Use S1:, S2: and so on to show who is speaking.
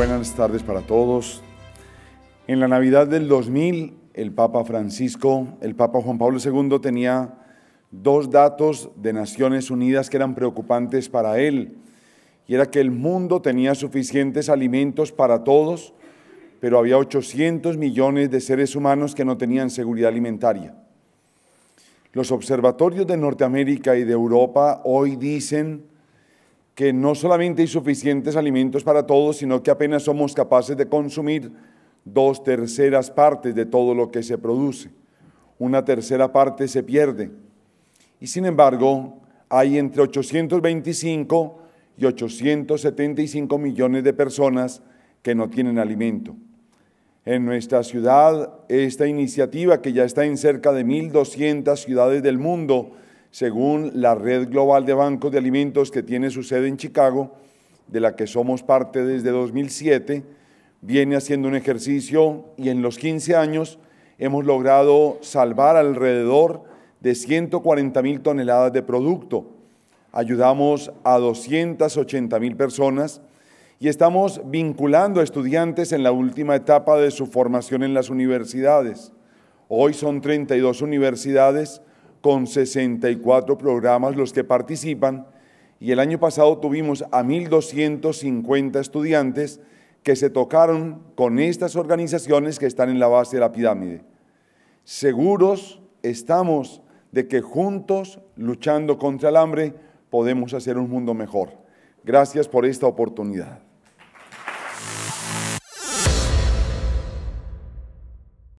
S1: buenas tardes para todos. En la Navidad del 2000, el Papa Francisco, el Papa Juan Pablo II tenía dos datos de Naciones Unidas que eran preocupantes para él. Y era que el mundo tenía suficientes alimentos para todos, pero había 800 millones de seres humanos que no tenían seguridad alimentaria. Los observatorios de Norteamérica y de Europa hoy dicen que no solamente hay suficientes alimentos para todos, sino que apenas somos capaces de consumir dos terceras partes de todo lo que se produce. Una tercera parte se pierde. Y sin embargo, hay entre 825 y 875 millones de personas que no tienen alimento. En nuestra ciudad, esta iniciativa, que ya está en cerca de 1.200 ciudades del mundo, según la Red Global de Bancos de Alimentos que tiene su sede en Chicago, de la que somos parte desde 2007, viene haciendo un ejercicio y en los 15 años hemos logrado salvar alrededor de 140 mil toneladas de producto. Ayudamos a 280 mil personas y estamos vinculando a estudiantes en la última etapa de su formación en las universidades. Hoy son 32 universidades con 64 programas los que participan y el año pasado tuvimos a 1.250 estudiantes que se tocaron con estas organizaciones que están en la base de la pirámide. Seguros estamos de que juntos, luchando contra el hambre, podemos hacer un mundo mejor. Gracias por esta oportunidad.